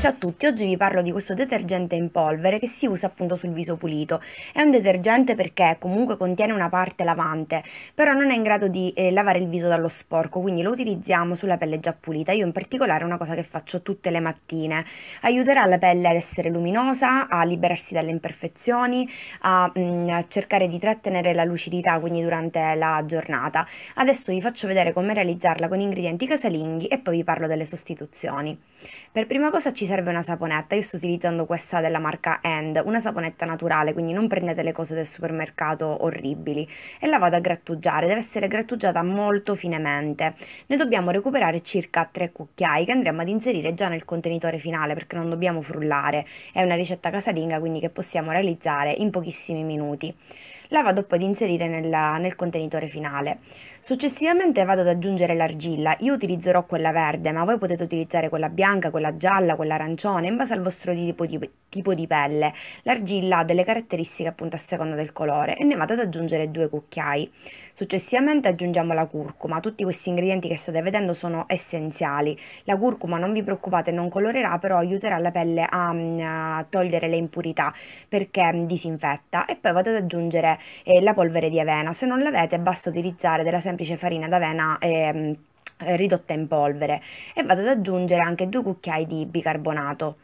Ciao a tutti, oggi vi parlo di questo detergente in polvere che si usa appunto sul viso pulito. È un detergente perché comunque contiene una parte lavante, però non è in grado di eh, lavare il viso dallo sporco, quindi lo utilizziamo sulla pelle già pulita. Io in particolare è una cosa che faccio tutte le mattine. Aiuterà la pelle ad essere luminosa, a liberarsi dalle imperfezioni, a, mh, mm, a cercare di trattenere la lucidità quindi durante la giornata. Adesso vi faccio vedere come realizzarla con ingredienti casalinghi e poi vi parlo delle sostituzioni. Per prima cosa ci serve una saponetta, io sto utilizzando questa della marca End, una saponetta naturale, quindi non prendete le cose del supermercato orribili e la vado a grattugiare, deve essere grattugiata molto finemente. Ne dobbiamo recuperare circa 3 cucchiai che andremo ad inserire già nel contenitore finale perché non dobbiamo frullare, è una ricetta casalinga quindi che possiamo realizzare in pochissimi minuti la vado poi ad inserire nella, nel contenitore finale. Successivamente vado ad aggiungere l'argilla, io utilizzerò quella verde ma voi potete utilizzare quella bianca, quella gialla, quella arancione in base al vostro tipo di, tipo di pelle. L'argilla ha delle caratteristiche appunto a seconda del colore e ne vado ad aggiungere due cucchiai. Successivamente aggiungiamo la curcuma, tutti questi ingredienti che state vedendo sono essenziali. La curcuma non vi preoccupate non colorerà però aiuterà la pelle a, mm, a togliere le impurità perché mm, disinfetta e poi vado ad aggiungere eh, la polvere di avena, se non l'avete basta utilizzare della semplice farina d'avena eh, ridotta in polvere e vado ad aggiungere anche due cucchiai di bicarbonato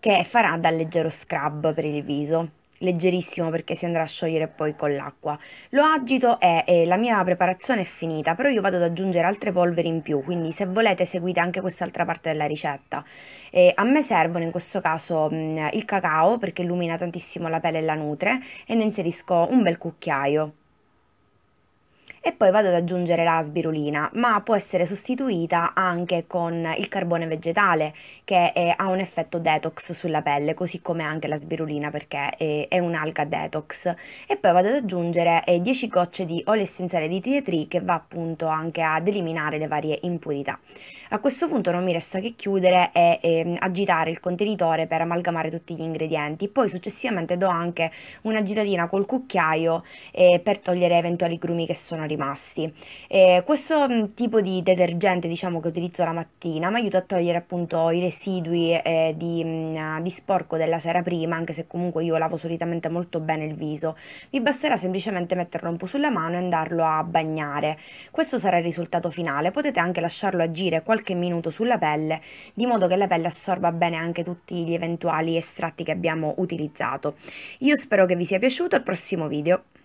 che farà da leggero scrub per il viso leggerissimo perché si andrà a sciogliere poi con l'acqua. Lo agito e, e la mia preparazione è finita, però io vado ad aggiungere altre polveri in più, quindi se volete seguite anche quest'altra parte della ricetta. E a me servono in questo caso mh, mm, il cacao perché illumina tantissimo la pelle e la nutre e ne inserisco un bel cucchiaio e poi vado ad aggiungere la spirulina, ma può essere sostituita anche con il carbone vegetale che è, ha un effetto detox sulla pelle, così come anche la spirulina perché è, è un'alga detox. E poi vado ad aggiungere 10 eh, gocce di olio essenziale di tea tree che va appunto anche ad eliminare le varie impurità. A questo punto non mi resta che chiudere e, e ehm, agitare il contenitore per amalgamare tutti gli ingredienti, poi successivamente do anche una gitatina col cucchiaio eh, per togliere eventuali grumi che sono rimasti rimasti. Eh, questo mm, tipo di detergente diciamo, che utilizzo la mattina mi aiuta a togliere appunto i residui eh, di, mh, mm, ah, di, sporco della sera prima, anche se comunque io lavo solitamente molto bene il viso. Mi basterà semplicemente metterlo un po' sulla mano e andarlo a bagnare. Questo sarà il risultato finale, potete anche lasciarlo agire qualche minuto sulla pelle, di modo che la pelle assorba bene anche tutti gli eventuali estratti che abbiamo utilizzato. Io spero che vi sia piaciuto, al prossimo video!